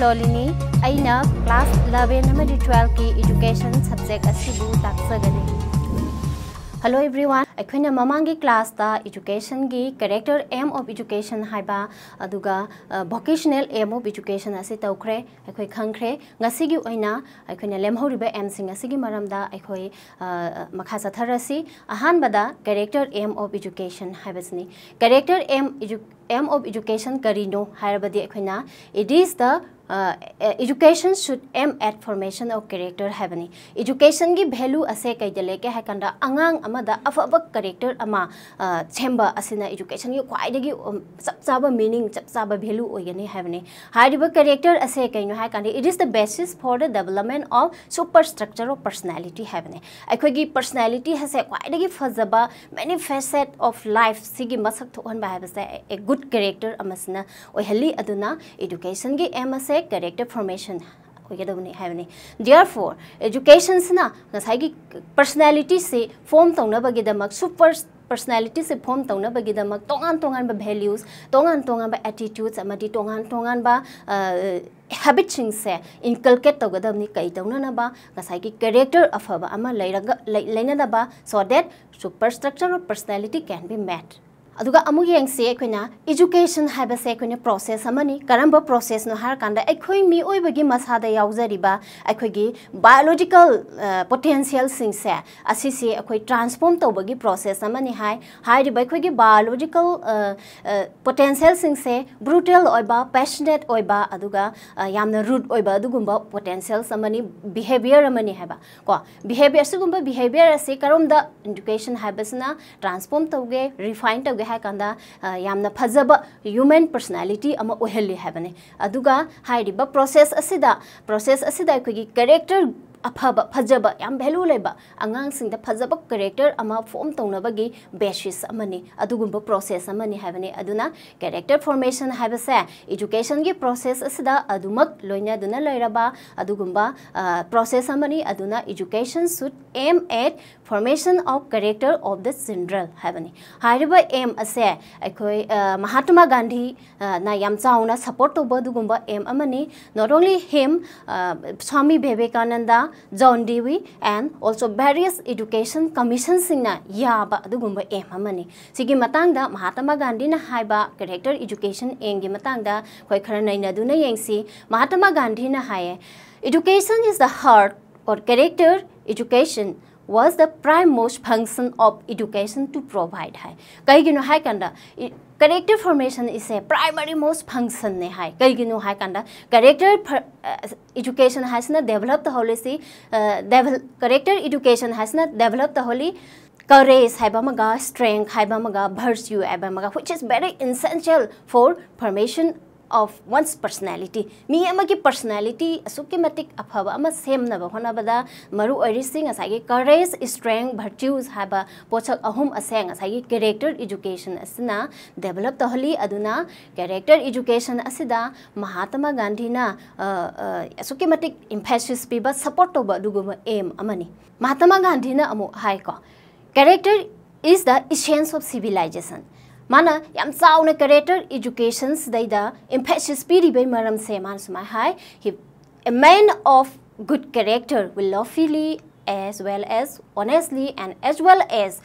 लॉलिनी अना class eleven twelve की education subject subject अगर हेलो एवरीवन अखोन ममांगी क्लास एजुकेशन की कैरेक्टर एम ऑफ एजुकेशन है वोकेशनल एम ऑफ एजुकेशन तौखरे अखो खंख्रे लेमहरीब एम सिंह मखा चथरसी अहमद कैरेक्टर एम ऑफ एजुकेशन है character aim aim of education करीनो है it is the education should aim at formation of character है एजुकेशन की भैलू असे कई लेके है कंदा अंगांग अमदा अफब कैरेक्टर अमा सेंब असिना एजुकेशन की ख्वाइदगी चप चाब मीनिंग चप चाब भैलू ओगनी है हाइब कैरेक्टर असे कई है कंदा it is the basis for the development of superstructure of personality है अखोगी पर्सनैलिटी हसे ख्वाइदगी फजब मेनी फेसेट ऑफ लाइफ सिगी मसक थोहनबा है ए गुड कैरेक्टर अमसना ओहली एजुकेशन की एम असे ꯍꯦꯛ ꯀꯦꯔꯦꯛꯇꯔ ꯐꯣꯔꯃꯦꯁꯟ ꯑꯣꯏꯒꯗꯕꯅꯤ ꯍꯥꯏꯕꯅꯤ ꯗꯤꯌꯔꯐꯣꯔ ꯑꯦꯖꯨꯀꯦꯁꯟꯁꯤꯅ ꯉꯁꯥꯏꯒꯤ ꯄꯔꯁꯅꯦꯂꯤꯇꯤꯁꯤ ꯐꯣꯝ ꯇꯧꯅꯕꯒꯤꯗꯃꯛ ꯁꯨꯄꯔ ꯄꯔꯁꯅꯦꯂꯤꯇꯤꯁꯤ ꯐꯣꯝ ꯇꯧꯅꯕꯒꯤꯗꯃꯛ ꯇꯣꯉꯥꯟ ꯇꯣꯉꯥꯟꯕ ꯚꯦꯂ꯭ꯌꯨꯁ ꯇꯣꯉꯥꯟ ꯇꯣꯉꯥꯟꯕ ꯑꯦꯇꯤꯇ꯭ꯌꯨꯗꯁ ꯑꯃꯗꯤ तोान तोानब हेबिटसिंगसे इनकलकेट तौगदबनी कई तौननबा गसाई कैरेक्टर अफब लेनब so that superstructure of personality can be made अदुगा अमु यंगसे अखोइना एजुकेशन हाबसे अखोइना प्रोसेस अमनि करम प्रोसेस नो हर कांदा अखोइ मि ओइबगि मसा द याउजरिबा अखोइगि बायोलॉजिकल पोटेंशियल सिंगसे असिसे अखोइ ट्रांसफॉर्म प्रोसेस बायोलॉजिकल पोटेंशियल सिंगसे ब्रूटल ओइबा पैशनेट ओइबा अदुगा यामना रूट ओइबा पोटेंशियल बिहेवियर अमनि को बिहेवियर सुगुंबा बिहेवियर असे करम द एजुकेशन हाबसना ट्रांसफॉर्म तोगे रिफाइन तौगे यहां फजब ह्यूमन पर्सनालीटी ओहली है प्रोसेस प्रोसेस कैरेक्टर अफब फजब यम भेलू लेब अगांग फजब कैरेक्टर फोम तौनबी बेसिस अगुब प्रोसेस कैरेक्टर फॉर्मेशन है एजुकेशन की प्रोसेस लोनब process education should aim at formation of character of the general habani hariba aim ase akoi mahatma gandhi na yam chauna support to bodu gumba aim amani not only him uh, swami vivekananda john dewey and also various education commission singna yaba adu gumba aim amani sigi matang da mahatma gandhi na haiba character education aim gi matang da koi khara nai na du na yengsi mahatma gandhi na haye education is the heart or character education was the prime most function of education to provide है कई गिनो है कंडा character formation इसे primary most function ने है कई गिनो है कंडा करेक्टर एजुकेशन है ना डेवलप होले से डेवल करेक्टर एजुकेशन है ना डेवलप होली करेज है बमगा स्ट्रेंथ है बमगा भर्स यू है बमगा which is very essential for formation of one's personality. Mi ki personality matik aphaba ama semna ba hona bada maru oirising asagi courage, strength, virtues haba pochak ahum asang asagi character education asina develop tohli aduna character education asida Mahatma Gandhi na matik emphasis piba support toba duguma aim amani. Mahatma Gandhi na amu hai ko. Character is the essence of civilization. माना यम चाउन character education emphasis पीरीबे मरम से मान सुमाय है a man of good character will lawfully as well as honestly and as well as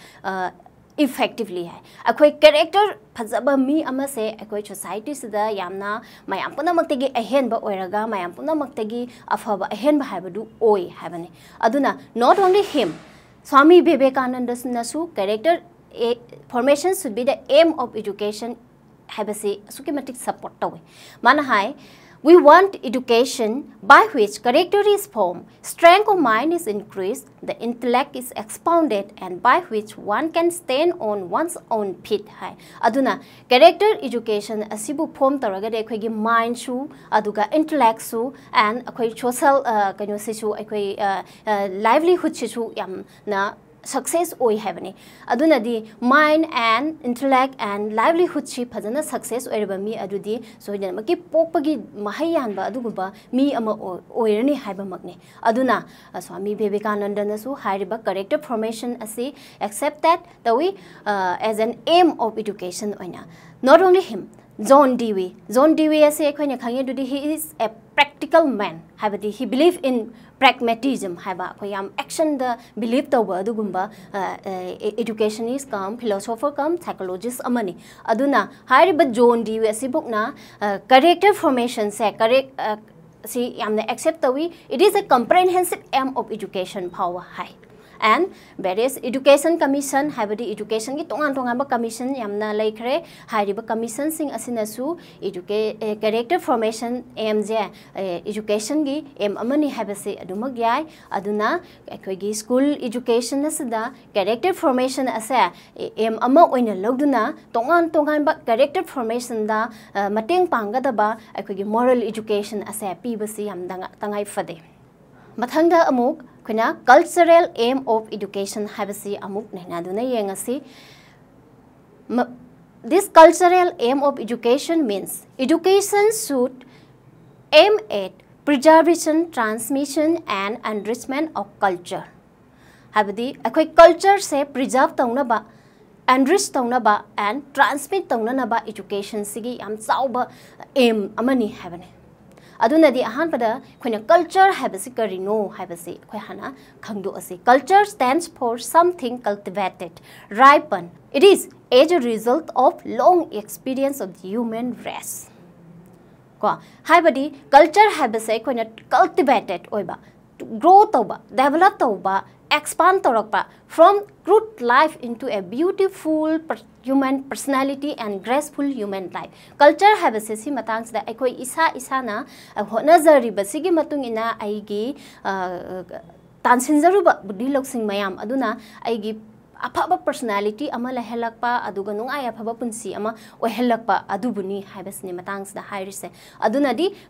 effectively है अखोई करेक्टर फजब मी अमा से अखोई सोसाइटी से दा यामना मयाम पुनमक्तगी मैं ओइरगा मयाम पुनमक्तगी अफब अहेनब हाइबदु ओइ हाइबने अदुना not only him Swami Vivekananda नसु character formation should be the aim of education have a schematic support tawe mana hai we want education by which character is formed strength of mind is increased the intellect is expounded and by which one can stand on one's own feet hai aduna character education asibu form taraga de khoi gi mind su aduga intellect su and khoi social uh, kanu se su khoi livelihood se su yam na success होने mind and intellect and livelihood से फजन success होरबी Sonam की पोपगी महई यानबरनी है स्वामी विवेकानंदन character formation accepted तौी as an aim of education not only him John Dewey John Dewey अखोने खाई he is a practical man habadi he believe in pragmatism haba ko yam action the believe the word gumba education is come philosopher come psychologist amani aduna hariba john d book na character formation se correct see si the accept tawi it is a comprehensive aim of education power hai and various education commission habadi education gi tongan tongan ba commission yamna laikre hariba commission sing asina su educate character formation aim je education gi aim amani habase adumak yai aduna akhoi gi school education asida character formation ase aim ama oina logduna tongan tongan ba character formation da mateng panga da ba akhoi gi moral education ase pibasi yamda tangai fade mathangda amuk खुना cultural aim of education education है this cultural aim of education means education should aim at preservation transmission and enrichment of culture है culture से preserve तौनब enrich तौनब and transmit तौनब education से aim है अदुनदि अहानपदा खोइन कल्चर हैबसे करिनो हैबसे खोइ हाना खंगदो असे culture stands for something cultivated ripen it is as a result of long experience of the human race को हाइबडी कल्चर हैबसे खोइन कल्टीवेटेड ओइबा ग्रो तौबा डेवलप तौबा expand Torokpa from crude life into a beautiful human personality and graceful human life. Culture have se si matang da ekoi isa isa na honazari basigi matung ina aigi tansinzaruba budi loksing mayam aduna aigi अफब personality लगपाई अफबीबसे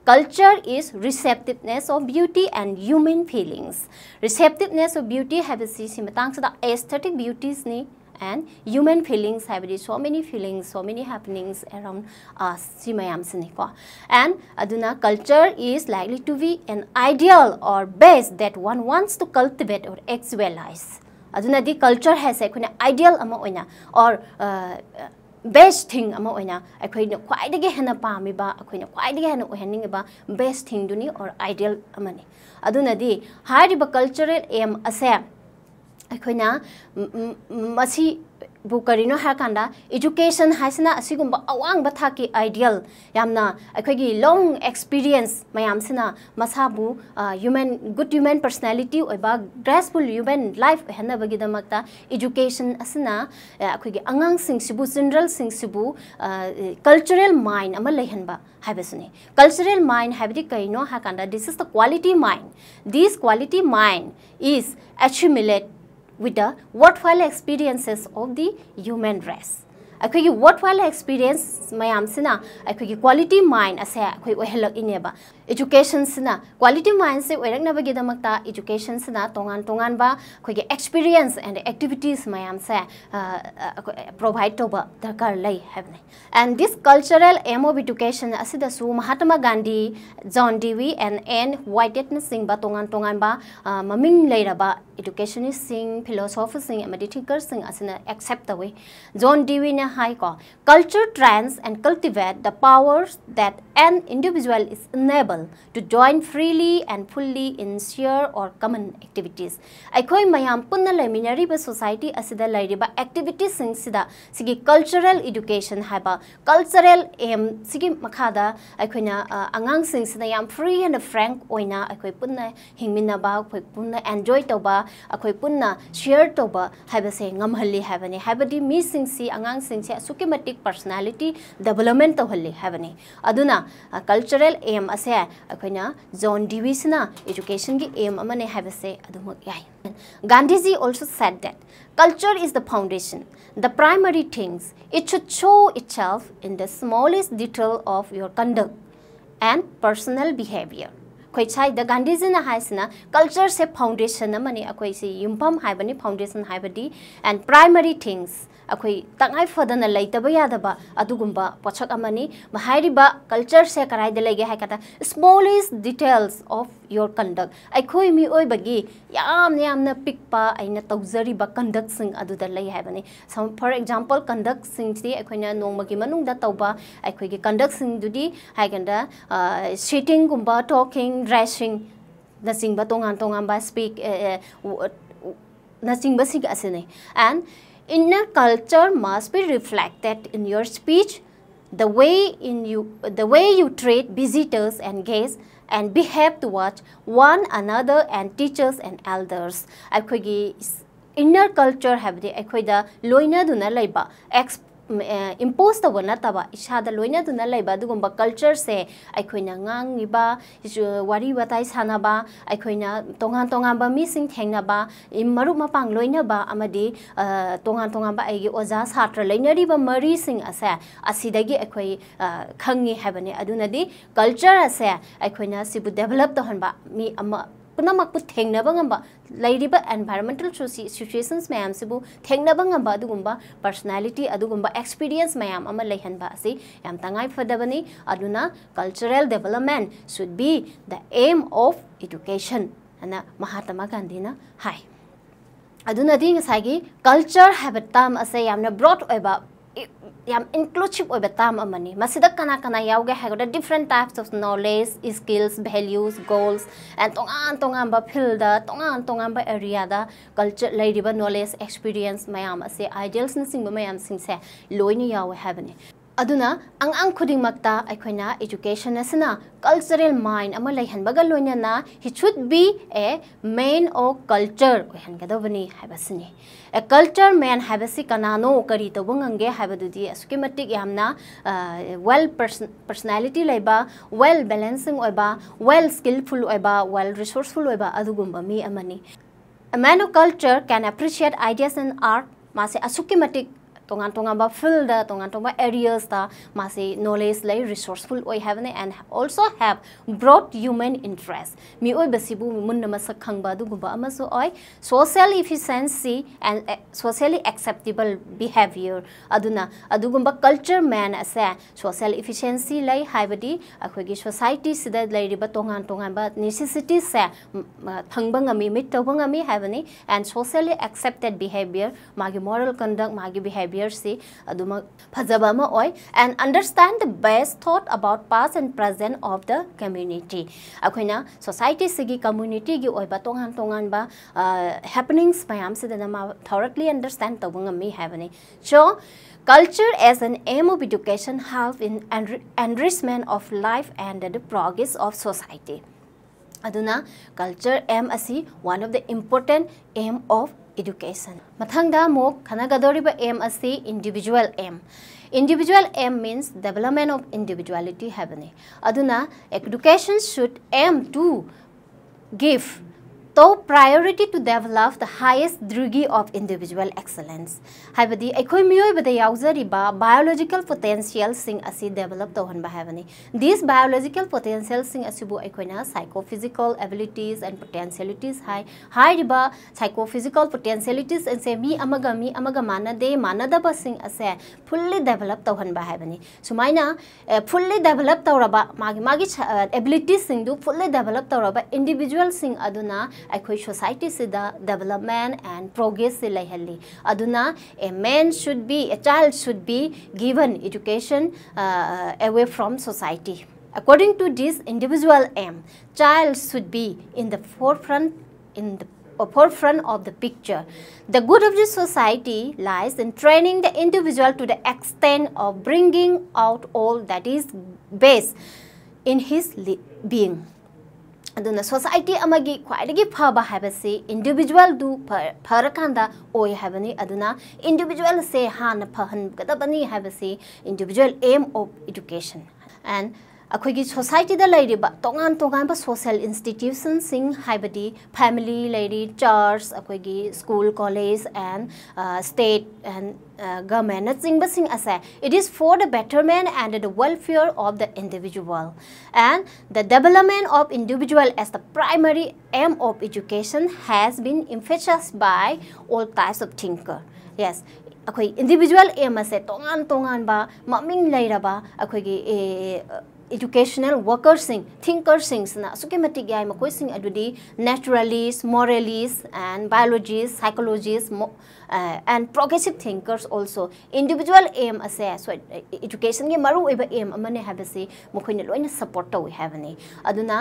culture is receptiveness of beauty and human feelings receptiveness of beauty है aesthetic beauties ने and human feelings है so many feelings so many happenings around मैमसनेको and culture is likely to be an ideal or best that one wants to cultivate or एक्सवेलाइज अदुनादि culture है से कोने ideal अमा ओइना और बेस्ट थिंग अमा ओइना अखैन ख्वाइदिगे हेना पामिबा अखैन ख्वाइदिगे हेना ओहेनिंगबा बेस्ट थिंग दुनी और आइडियल अमाने अदुनादि हाइरिबा कल्चरल एम असे अखैना मसी बु करीनो हाकांडा एजुकेशन हाइसना असिगुम अवांग बथा की आइडियल यामना अखगी लॉन्ग एक्सपीरियंस मयामसना मसाबु ह्यूमन गुड ह्यूमन पर्सनालिटी ओबा ग्रेसफुल ह्यूमन लाइफ हेना बगीदमकता एजुकेशन असना अखगी अंगांग सिंग सिबु जनरल सिंग सिबु कल्चरल माइंड अमल लेहनबा हाइबसने कल्चरल माइंड हाबिदि कैनो हाकांडा this is the quality mind this quality mind is accumulate with the worthwhile experiences of the human race. I Akwegi worthwhile experience I sina akwegi quality mind asa in ohelok ineba. Education से quality mind से वरक्नबीदम education तोान तोान experience and activities मैम से provide तब दरकार लेने and this cultural aim of education Mahatma Gandhi John Dewey and N Whitehead सिंह तोान तोान मम्म इजुकेशन सिंह फिलोसोफ सिंहर एक्सेप्ट जॉन डीवी ने हाई culture trends and cultivate the powers that An individual is enabled to join freely and fully in shared or common activities. Aikoi mayam punna laminari ba society asida lairi activities sing sida sigi cultural education haba cultural aim sigi makada aikoina uh, angang sing sida yam free and frank oina aikoi punna hingmina ba aikoi punna enjoy toba ba aikoi punna share to ba haba se ngamhalli habani habadi mi sing si angang sing se sukimatic personality development tohali halli habani aduna cultural aim असे John डिवीसन education की aim अमने से Gandhiji also said that culture is the foundation the primary things it should show its in the smallest detail of your conduct and personal behaviour ꯑꯩꯈꯣꯏ ꯒꯥꯟꯙꯤꯖꯤꯅ ꯍꯥꯏꯁꯤꯅ ꯀꯜꯆꯔꯁꯦ foundation ꯑꯃꯅꯤ ꯑꯩꯈꯣꯏꯁꯤ ꯌꯨꯝꯐꯝ ꯍꯥꯏꯕꯅꯤ ꯐꯥꯎꯟꯗꯦꯁꯟ ꯍꯥꯏꯕꯗꯤ ꯑꯦꯟ ꯄ꯭ꯔꯥꯏꯃꯔꯤ ꯊꯤꯡꯁ ꯑꯩꯈꯣꯏ ꯇꯉꯥꯏ ꯐꯗꯅ ꯂꯩꯇꯕ ꯌꯥꯗꯕ ꯑꯗꯨꯒꯨꯝꯕ ꯄꯣꯠꯁꯛ ꯑꯃꯅꯤ ꯍꯥꯏꯔꯤꯕ ꯀꯜꯆꯔꯁꯦ ꯀꯔꯥꯏꯗ ꯂꯩꯒꯦ ꯍꯥꯏ ꯀꯥꯟꯗ smallest details of your conduct ai khoi mi oi bagi yam yam na pick pa aina tawjari ba conduct sing adu da lai haibani some for example conduct sing ti ai khoi na nong magi manung da tawba ai khoi conduct sing du hai ganda ah, sitting gumba talking dressing the sing ba tongan tongan ba speak eh, eh, nothing ba sing ase and inner culture must be reflected in your speech the way in you the way you treat visitors and guests and behave towards one another and teachers and elders. Inner culture have the loina duna laiba impose ta wana ta ba isha da loina duna lai ba dugum ba culture se ai khoina ngang ni ba wari wa tai sana ba ai khoina tongan tongan ba mi sing thengna ba maru ma pang loina ba amadi tongan tongan ba ai gi oja satra laina ri ba mari sing asa asidagi ai khoi khangi habane aduna di culture ase ai khoina sibu develop ta hon ba mi ama पुनमकु थेंगनबंगब लेरिब environmental situations ma'am से थेंगनबंगब अदुगुंब personality अदुगुंब experience ma'am अमा लेहनब cultural development should be the aim of education अना महात्मा गांधी ना हाय अदुना दी ngasa gi culture yam inclusive oiba tam amani masida kana kana yauge hagoda different types of knowledge skills values goals and tongan tongan ba field da tongan tongan ba area da culture lairiba knowledge experience mayam ase ideals na singba mayam singse loini yawe habane aduna ang ang khuding makta aikhoina education asna cultural mind ama lai han baga loina na he should be a man of culture ko han gado bani habasni a culture man habasi kanano kari to bungange habadu di asuki matik yamna well person, personality laiba well balancing oiba well skillful oiba well resourceful oiba adugumba mi amani a man of culture can appreciate ideas and art mase asuki matik tongan tonga ba field da tongan tonga areas da masi knowledge lai resourceful oi have ne and also have broad human interest mi oi basibu mun nama sak khang ba du gumba ama so oi social efficiency and socially acceptable behavior aduna adugumba culture man ase social efficiency lai haibadi akhoi gi society sida lai riba tongan tongan ba necessity se thangba ngami mit tobang ngami have ne and socially accepted behavior magi moral conduct magi behavior behaviorse aduma phajaba ma oi and understand the best thought about past and present of the community akhoina society sigi community gi oi ba tongan tongan ba happenings mayam se da ma thoroughly understand tawunga mi have ne so Culture as an aim of education help in enri enrichment of life and the progress of society. aduna culture m asi one of the important aim of education. Mathangda mok kanagadoriba aim asi individual aim. Individual aim means development of individuality habane. Aduna education should aim to give top priority to develop the highest degree of individual excellence है अखोई मियोबद biological potential सिंग असि develop तोहनबा हैबनी दिस biological potential सिंग असिबु अखोइना साइकोफिजिकल एबिलिटीज एंड पोटेंशियलिटीज हाय हाइरिबा साइकोफिजिकल पोटेंशियलिटीज एंसे मी अमगा मी अमगा मानदे मानदब सिंग असे फुल्ली डेवलप तोहनबा हैबनी सुमाइना फुल्ली डेवलप तौरबा तो मागी मागी एबिलिटीज सिंग दु फुल्ली डेवलप तौरबा इंडिविजुअल सिंग अदुना ꯑꯩꯈꯣꯏ development and progress ꯄ꯭ꯔꯣꯒ꯭ꯔꯦꯁꯁꯤ ꯂꯩꯍꯜꯂꯤ Aduna, a man should be, a child should be given education uh, uh, away from society. According to this individual aim, child should be in the forefront in the forefront of the picture. The good of the society lies in training the individual to the extent of bringing out all that is best in his being. अदुन society अमगी फब है हैबसे individual दु फरकांदा individual से हाँ फहन है हैबसे individual aim of education and ꯑꯩꯈꯣꯏꯒꯤ ꯁꯣꯁꯥꯏꯇꯤꯗ ꯂꯩꯔꯤꯕ ꯇꯣꯉꯥꯟ ꯇꯣꯉꯥꯟꯕ ꯁꯣꯁꯦꯜ ꯏꯟꯁꯇꯤꯇ꯭ꯌꯨꯁꯟꯁꯤꯡ ꯍꯥꯏꯕꯗꯤ ꯐꯦꯃꯤꯂꯤ ꯂꯩꯔꯤ ꯆꯔꯆ ꯑꯩꯈꯣꯏꯒꯤ school college and state and ꯒꯃꯦꯟꯅꯆꯤꯡꯕꯁꯤꯡ ꯑꯁꯦ it is for the betterment and the welfare of the individual and the development of individual as the primary aim of education has been emphasized by all types of thinker yes ꯑꯩꯈꯣꯏ individual aim ꯑꯁꯦ ꯇꯣꯉꯥꯟ ꯇꯣꯉꯥꯟꯕ ꯃꯃꯤꯡ ꯂꯩꯔꯕ ꯑꯩꯈꯣꯏꯒꯤ educational workers sing thinkers sing na so mati gyai ma koi sing adudi naturalists moralists and biologists psychologists uh, and progressive thinkers also individual aim as a so education ge maru ba aim amane have se mokhoina loina support tawi have ni aduna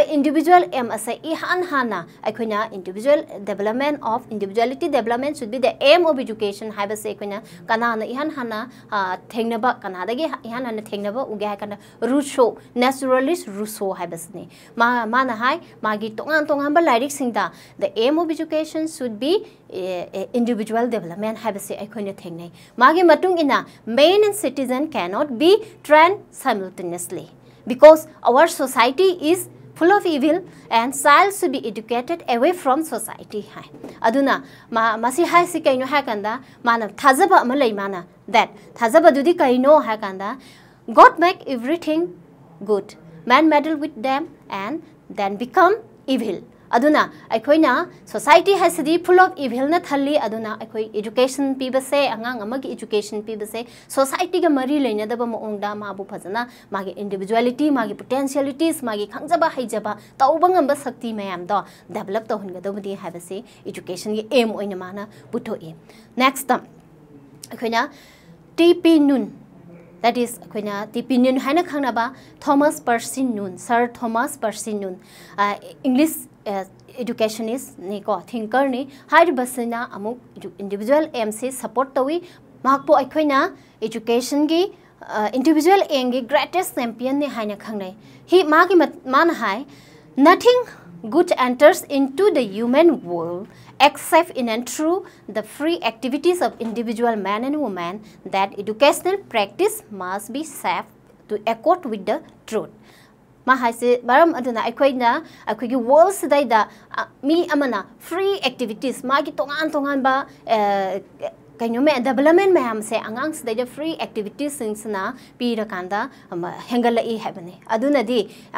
ba individual aim ase i han hana akhoina individual development of individuality development should be the aim of education have se akhoina kana na ihan hana thengna ba kana da ge ihan hana thengna ba uge ha kana ruso naturalist ruso have se ni ma ma na hai magi tongan tongan ba lyrics sing da the aim of education should be individual development habse akhone thengnei magi matung ina main and citizen cannot be trained simultaneously because our society is full of evil and child should be educated away from society hai aduna ma masi hai si kaino ha kanda mana thajaba ma lei mana that thajaba dudi kaino ha kanda god make everything good man meddle with them and then become evil अधुना अखोइना society हसदी full of evil न थल्ली अधुना अखोइ education पीबसे अंगांग अमग पीबसे society ग मरी लेनदब मोंगदा मू फजना मागे इंडिविजुअलिटी मागे पोटेंशियलिटीज मागे खंगजबा हाइजबा तौबंगम शक्ति मैम दो डेवलप तोहनगदबदी हाबसे एजुकेशन गे एम ओइन माना पुठो ए नेक्स्ट अखोइना टीपी नून that is akoina tipinion haina khangnaba thomas percy noon sir thomas percy noon uh, english educationist ने को थिंकर ने हर बसना अमुक इंडिविजुअल एम से सपोर्ट तवी माकपो अखैना एजुकेशन गी इंडिविजुअल एंग गी ग्रेटेस्ट चैंपियन ने हाइना खंगने ही माकी मान हाय nothing good enters into the human world except in and through the free activities of individual man and women that educational practice must be safe to accord with the truth ꯃꯥ ꯍꯥꯏꯁꯦ ꯃꯔꯝ ꯑꯗꯨꯅ ꯑꯩꯈꯣꯏꯅ ꯑꯩꯈꯣꯏꯒꯤ ꯋꯥꯔꯜꯁꯤꯗꯩꯗ ꯃꯤ ꯑꯃꯅ ꯐ꯭ꯔꯤ ꯑꯦꯛꯇꯤꯚꯤꯇꯤꯁ ꯃꯥꯒꯤ ꯇꯣꯉꯥꯟ ꯇꯣꯉꯥꯟꯕ कईनोमे डेवलपमेंट मैम से आगांसद फ्री एक्टिविटीसना पीरकान हेंगल है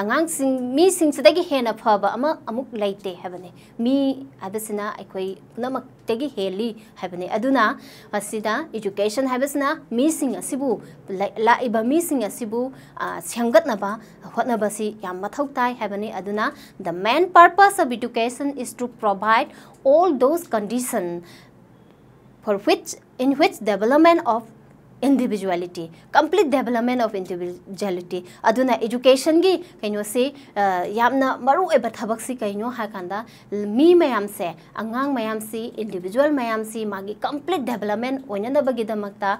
आगांगी हेन फब लेते हैं मी है अखोई पुनमी हेली है एजुकेशन है लाइब सेंगटनब होटनबसी मौ ताई the main purpose of education is to provide all those condition for which in which development of individuality complete development of individuality aduna education gi kaino se yamna maru e bathabak si kaino ha kanda mi mayam se angang mayam si individual mayam si magi complete development oinana bagi damakta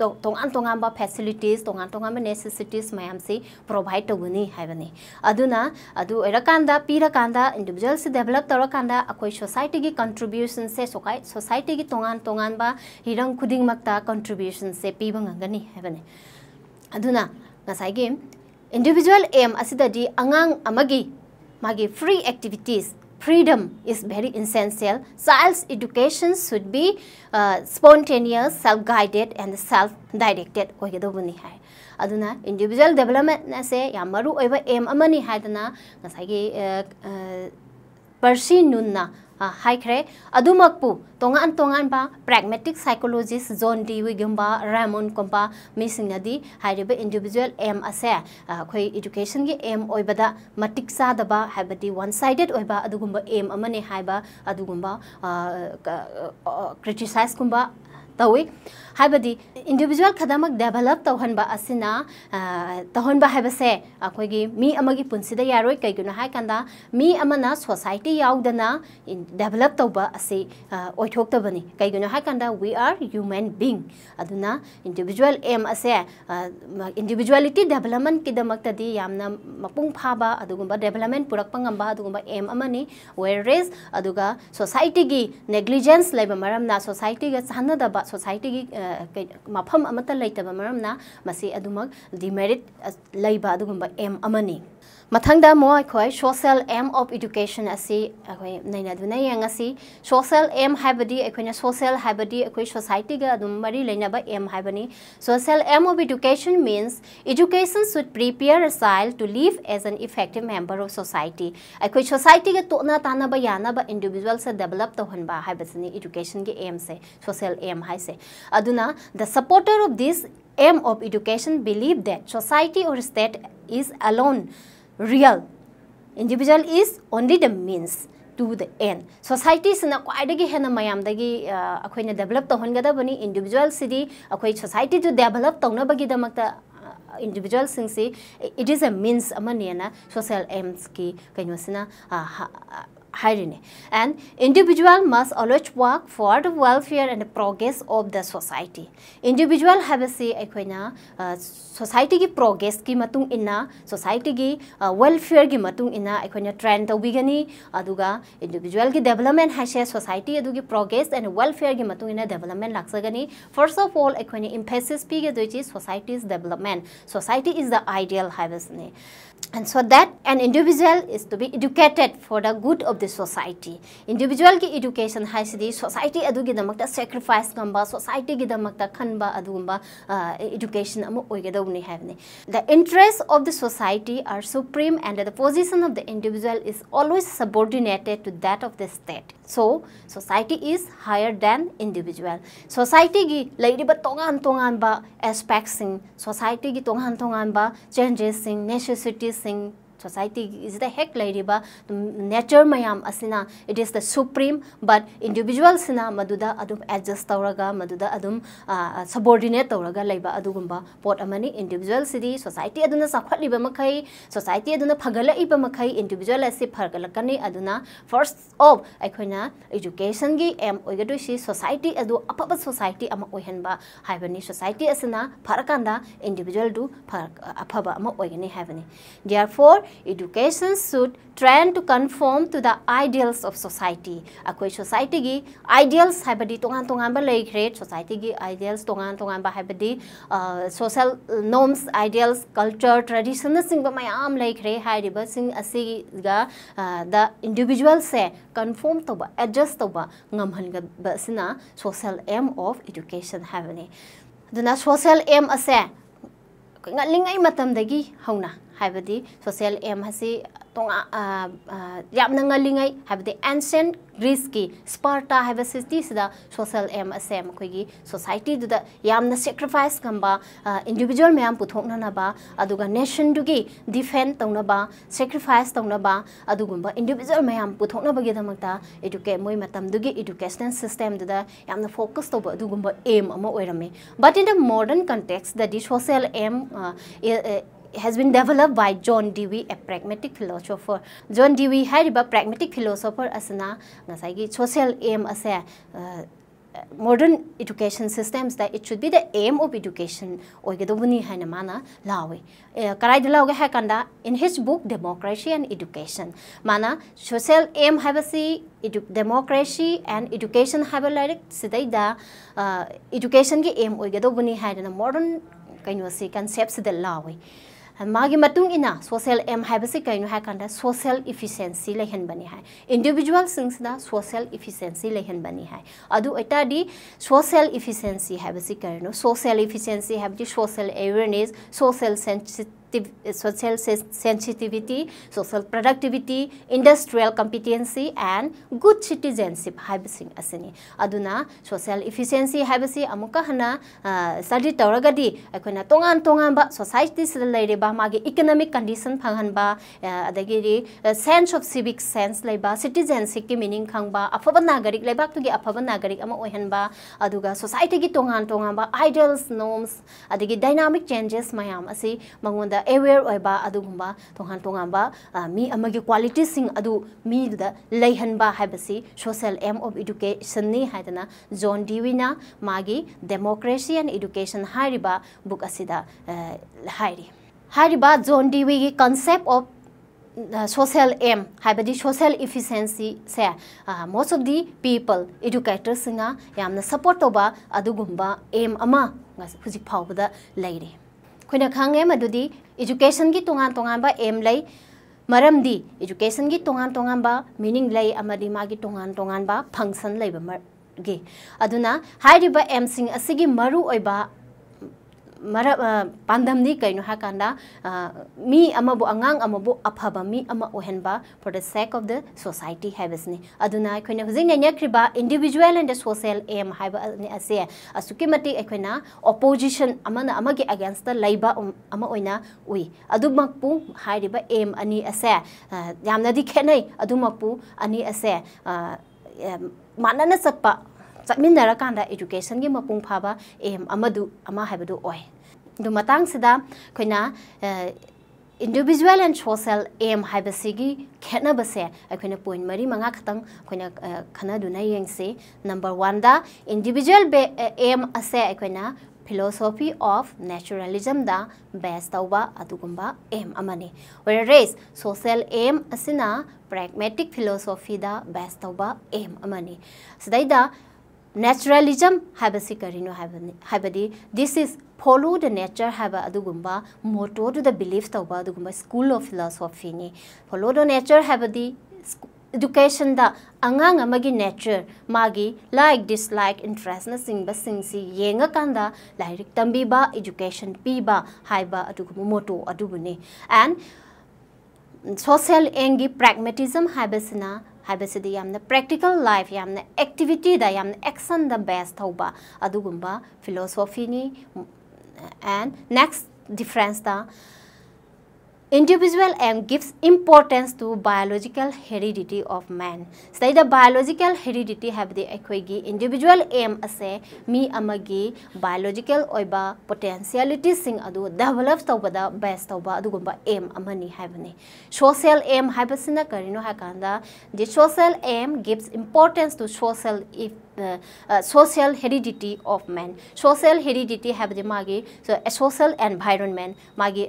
तोान तोब facilities तोान तोब necessities मैम से provide तौनी तो है अदुना पीरकान individual से डेवलप तौरक अखोई सोसाइटी की कंट्रीब्यूशन से सोसाइटी की तोान तोब हिरंग खुदिंग कंट्रीब्यूशन से पीब गंगनी है इंडिविजुअल एम अगर free activities freedom is very essential. Child's education should be uh, spontaneous, self-guided and self-directed Aduna individual development. Individual development ꯑꯁꯦ ꯌꯥꯝ ꯃꯔꯨ ꯑꯣꯏꯕ ꯑꯦꯝ ꯑꯃꯅꯤ ꯍꯥꯏꯗꯅ ꯉꯁꯥꯏꯒꯤ हाइखरे तोान तोान प्रागमेटिक साइकोलॉजिस्ट जोन डी विगम रामोन कोंपा मिसिंगदी इंडिविजुअल एम असे अखोई की एम ओइबदा मटिक सादब वन साइडेड ओइबा अदुगुम एम अमने क्रिटिसाइज कुंबा तवे हाबदी इंडिविजुअल खदम डेवलप तौहब असिना तौहनब हैबसे अखोगी मी अमगी पुंसिदा सोसाइटी यादना डेवलप तौब असे ओइथोक्तबनी we are human being individual aim असे इंडिविजुअलिटी डेवलपमेंट किदमक्तदि यामना मपुंग फाबा अदुगुंबा डेवलपमेंट पुरकपंग एम अमनी अदुगा सोसाइटी की नेग्लिजेंस लाइब मरमना सोसाइटी गा सोसाइटी की मफम लेतब मरम से डिमेरीट लेब एम अमी मथंगदा मो अखोय सोशल एम ऑफ एजुकेशन असि अखोय नैनादुना यंग असि सोशल एम हाइबदि अखोयना सोशल हाइबदि अखोय सोसाइटी गा अदुम मरि लेनाबा एम हाइबनि social aim of education means education should prepare a child to live as an effective member of society अखोय सोसाइटी गा तोना तानाबा यानाबा इंडिविजुअल से डेवलप तो हनबा हाइबसनि एजुकेशन के एम से सोशल एम हाइ से अदुना the supporter of this aim of education believe that society or state is alone real individual is only the means to the end society is na kwai dagi hena mayam dagi akoi na develop to hon gada bani individual city akoi society to develop to na bagi damakta individual sing si it is a means amane na social aims ki kaino sina hygiene. And individual must always work for the welfare and the progress of the society. Individual have a say uh, society ki progress ki matung inna society ki welfare ki matung inna aikoina trend to tawbigani aduga individual ki development has a society adugi progress and welfare ki matung inna development laksagani. First of all aikoina emphasis pige doichi society's development. Society is the ideal have a and so that an individual is to be educated for the good of the society individual ki education hai sidi society adu gi damakta sacrifice gamba society gi damakta khanba adu gamba uh, education am oigadaw ni ne. the interests of the society are supreme and the position of the individual is always subordinated to that of the state So society is higher than individual. Society gi lady ba tongan tongan ba aspects sing society gi tongan tongan ba changes sing necessities sing society is the heck lairiba nature mayam asina it is the supreme but individual sina maduda adum adjust tauraga maduda adum subordinate tauraga laiba adugumba pot amani individual sidi society aduna sakhwatliba makai society aduna phagala iba makai individual ase phagalakani aduna first of aikoina education gi em oigadu si society adu apapa society ama oihanba haibani society asina pharakanda individual du phar aphaba ama oigani haibani therefore education should train to conform to the ideals of society akoi society gi ideals haibadi tongan tongan ba lei great society gi ideals tongan tongan ba haibadi social norms ideals culture tradition sing ba mayam lei gre hairi ba sing asi ga the individual se conform to ba adjust to ba ngamhan ga ba sina social aim of education haibani duna social aim ase ngallingai matam dagi hauna हाइबदी social aim हसी तोंगा यामना ngalingai habde ancient greece ki sparta have city sida social em asem khoi gi society du da yamna sacrifice gamba individual mayam puthokna na ba aduga nation du gi defend tawna ba sacrifice tawna ba adugumba individual mayam puthokna ba gi damakta educate moi matam du gi educational system du da yamna focus to ba adugumba aim ama oirame but in the modern context the social aim uh, uh, uh, has been developed by John Dewey, a pragmatic philosopher. John Dewey had a pragmatic philosopher asana ngasai social aim ase modern education systems that it should be the aim of education oigedobuni haina mana lawe karai de lawge hakanda in his book democracy and education mana social aim have si democracy and education have a like sidai da education ge aim oigedobuni haina modern kaino si concepts de lawe मागी मतुंग इना social aim है कहीं है कंडा social efficiency लेहन है individual सिंग्स ना social efficiency लेहन बनी है अदु इटा दी सोशल इफिशिएंसी है बसे कहीं सोशल इफिशिएंसी है social awareness social sensitive social sensitivity, social productivity, industrial competency and good citizenship ꯍꯥꯏꯕꯁꯤꯡ ꯑꯁꯤꯅꯤ ꯑꯗꯨꯅ social efficiency ꯍꯥꯏꯕꯁꯤ ꯑꯃꯨꯛꯀ ꯍꯟꯅ ꯁ꯭ꯇꯗꯤ ꯇꯧꯔꯒꯗꯤ ꯑꯩꯈꯣꯏꯅ ꯇꯣꯉꯥꯟ ꯇꯣꯉꯥꯟꯕ ꯁꯣꯁꯥꯏꯇꯤꯁꯤꯗ ꯂꯩꯔꯤꯕ ꯃꯥꯒꯤ economic condition ꯐꯪꯍꯟꯕ ꯑꯗꯒꯤꯗꯤ sense of civic sense ꯂꯩꯕ citizenshipꯀꯤ meaning ꯈꯪꯕ ꯑꯐꯕ ꯅꯥꯒꯔꯤꯛ ꯂꯩꯕꯥꯛꯇꯨꯒꯤ ꯑꯐꯕ ꯅꯥꯒꯔꯤꯛ ꯑꯃ ꯑꯣꯏꯍꯟꯕ ꯑꯗꯨꯒ ꯁꯣꯁꯥꯏꯇꯤꯒꯤ ꯇꯣꯉꯥꯟ ꯇꯣꯉꯥꯟꯕ ideals norms ꯑꯗꯒꯤ dynamic changes ꯃꯌꯥꯝ ꯑꯁꯤ ꯃꯉꯣꯟꯗ क्वाटी quality social aim of education नहीं जो डिवीना मागे democracy and education book John Dewey की कंसेप ऑफ सोशल एम है सोशल इफिशेंसी से most of the people educators support तब अगुब एम हजिक फाउब लेरें ꯑꯩꯈꯣꯏꯅ ꯈꯪꯉꯦ ꯃꯗꯨꯗꯤ ꯏꯖꯨꯀꯦꯁꯟꯒꯤ ꯇꯣꯉꯥꯟ ꯇꯣꯉꯥꯟꯕ ꯑꯦꯝ ꯂꯩ ꯃꯔꯝꯗꯤ ꯏꯖꯨꯀꯦꯁꯟꯒꯤ ꯇꯣꯉꯥꯟ ꯇꯣꯉꯥꯟꯕ ꯃꯤꯅꯤꯡ ꯂꯩ ꯑꯃꯗꯤ ꯃꯥꯒꯤ ꯇꯣꯉꯥꯟ ꯇꯣꯉꯥꯟꯕ ꯐꯪꯁꯟ ꯂꯩꯕ ꯃꯔ ꯒꯤ ꯑꯗꯨꯅ ꯍꯥꯏꯔꯤꯕ ꯑꯦꯝꯁꯤꯡ ꯑꯁꯤꯒꯤ ꯃꯔꯨ ꯑꯣꯏꯕ mara pandam ni kainu hakanda mi amabu angang amabu aphaba mi ama ohenba for the sake of the society habes ni aduna khoina hujing ne nyakriba individual and the social aim haiba ni ase asuki mati ekhoina opposition amana amagi against the laiba ama oina ui adumakpu hairiba aim ani ase yamna di khenai adumakpu ani ase manana satpa ꯆꯠꯃꯤꯟꯅꯔꯀꯥꯟꯗ ꯑꯦꯖꯨꯀꯦꯁꯟꯒꯤ ꯃꯄꯨꯡ ꯐꯥꯕ M ꯑꯃꯗꯨ ꯑꯃ ꯍꯥꯏꯕꯗꯨ ꯑꯣꯏ ꯑꯗꯨ ꯃꯇꯥꯡꯁꯤꯗ ꯑꯩꯈꯣꯏꯅ individual and social aim haibasigi khena base akhina point mari manga khatang khina khana duna yengse number 1 da individual aim ase akhina philosophy of naturalism da best tauba adugumba aim amani whereas social aim asina pragmatic philosophy da best tauba aim amani sidai da ꯅꯦꯆꯔꯦꯂꯤꯖꯝ ꯍꯥꯏꯕꯁꯤ ꯀꯔꯤꯅꯣ ꯍꯥꯏꯕꯅꯤ ꯍꯥꯏꯕꯗꯤ this is follow the nature ꯍꯥꯏꯕ ꯑꯗꯨꯒꯨꯝꯕ ꯃꯣꯇꯣꯗꯨꯗ believe ꯇꯧꯕ ꯑꯗꯨꯒꯨꯝꯕ school of ꯐꯤꯂꯣꯁꯣꯐꯤꯅꯤ ꯐꯣꯂꯣ ꯗ ꯅꯦꯆꯔ ꯍꯥꯏꯕꯗꯤ educationda angang amagi nature magi like dislike interest na singba singsi yenga kanda lairik tambi ba education pi ba haiba adugu moto adugu ne and social engi pragmatism haibasina ꯍꯥꯏꯕꯁꯤꯗꯤ ꯌꯥꯝꯅ practical life ꯌꯥꯝꯅ ꯑꯦꯛꯇꯤꯚꯤꯇꯤꯗ ꯌꯥꯝꯅ ꯑꯦꯛꯁꯟꯗ base ꯇꯧꯕ ꯑꯗꯨꯒꯨꯝꯕ ꯐꯤꯂꯣꯁꯣꯐꯤꯅꯤ and next ꯗꯤꯐ꯭ꯔꯦꯟꯁꯇ individual and gives importance to biological heredity of man say the biological heredity have the akhoi individual aim ase mi amagi biological oiba potentiality sing adu develops tobada best toba adu gumba aim amani habani social aim habasina karino hakanda the social aim gives importance to social if the uh, social heredity of man social heredity have the magi so a social environment magi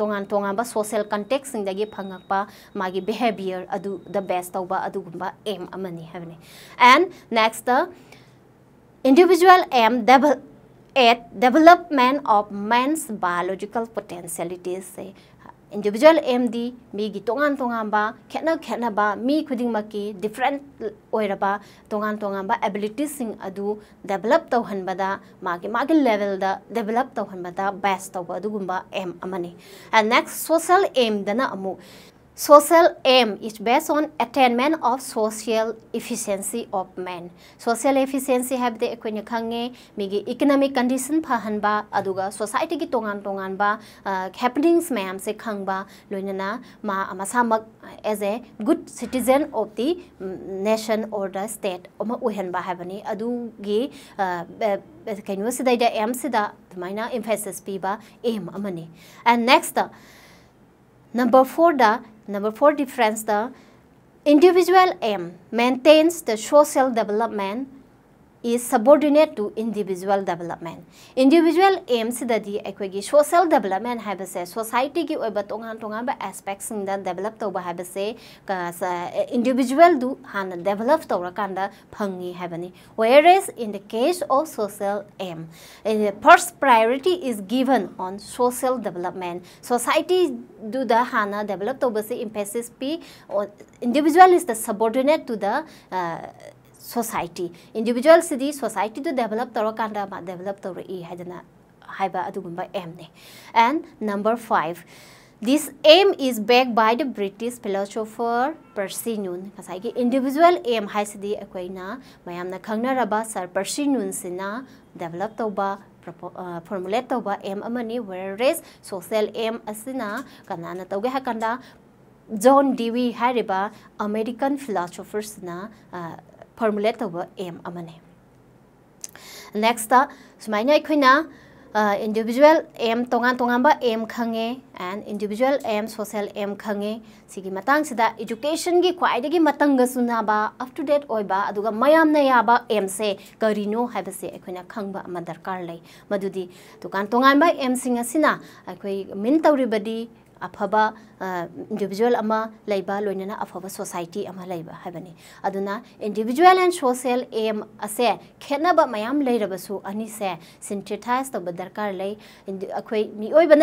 tongan tongan ba social context sing dagi phangak pa magi behavior adu the best tawba adu gumba aim amani havne and next the individual aim develop at development of man's biological potentialities individual AMD migi tongan tongan ba khena khena ba mi khuding ma ki different oira ba tongan tongan ba ability sing adu develop to han bada ma ki ma ki level da develop to han bada best to ba du gumba aim amani and next social aim dana amu Social aim is based on attainment of social efficiency of men. Social efficiency have the equine khange migi economic condition phahan ba aduga society ki tongan tongan ba uh, happenings mayam se khang ba loinana ma amasamak as a good citizen of the nation or the state oma uhen ba habani adugi uh, kainu sida ida aim sida maina emphasis pi ba aim amani and next uh, Number four, the Number four difference, the individual aim maintains the social development is subordinate to individual development individual aims da di akwegi social development have se society ki oba tongan tongan ba aspects in da develop to ba have ka individual do han develop to ra kan da phangi have ni whereas in the case of social aim the first priority is given on social development society do da han develop to ba se emphasis p individual is the subordinate to the uh, society individual city society to develop tor kan da ma develop tor e ha jana hai ba adugum ba aim ne and number 5 this aim is backed by the british philosopher percy noon kasai ki individual aim hai se di akoi na mayam na khangna raba sir percy noon sina develop to ba formulate to ba aim amani whereas social aim asina kanana tawge ha kanda John Dewey hariba American philosophers na formulate ꯇꯧꯕ aim ꯑꯃꯅꯤ next ꯁꯨꯃꯥꯏꯅ ꯑꯩꯈꯣꯏꯅ individual aim तोान तोब aim खे and individual aim social aim खे सिद education की खाई मतंग चुनाब अप टू डेट होगा मैम याब एम से करीनो है खब दरकार दुकान तोानब एम सिंह अखोई मीन तौरीबी अफब इंडिविजुअल लेब लोनना अफब सोसाइटी लेबनी इंडिविजुअल एंड सोशल एम असे खेनब मैम लेरबसु अनीसे सिंथेटाइज तब दरकार ले अखोई मियोबन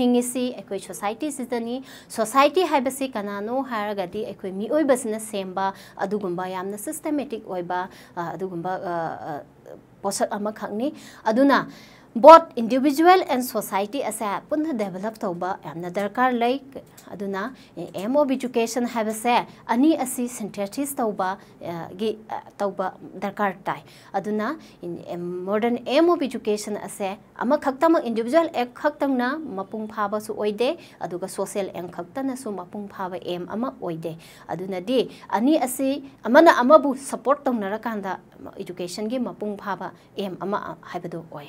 हिंगिसी अखोई सोसाइटी सिदनी सोसाइटी हैबसी कनानो हारगदी सिस्टमेटिक ओइबा अदुगुम्बा पोसक both individual and society ase punna develop tauba amna darkar lai aduna aim of education have ase ani asi synthesis tauba gi tauba darkar tai aduna in modern aim of education ase ama khaktam individual ek khaktam na mapung phaba su oide aduga social aim khakta na su mapung phaba aim ama oide aduna di ani asi amana amabu support taunara kanda education gi mapung phaba aim ama haibado oi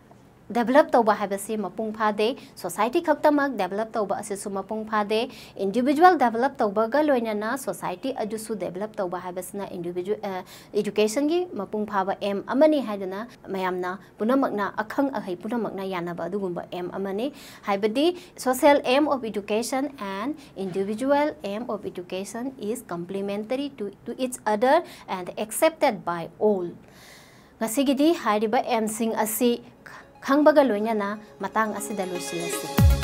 develop tawba habasi mapung phade society khaktamak develop tawba asisu mapung phade individual develop tawba ga loina na society ajusu develop tawba habasna individual education gi mapung phaba aim amani haidana mayamna punamakna akhang ahai punamakna yanaba dugumba aim amani haibadi social aim of education and individual aim of education is complementary to, to each other and accepted by all ngasi gidi hairiba aim sing asi Kang bagalo niya na matang asidalo sila siya.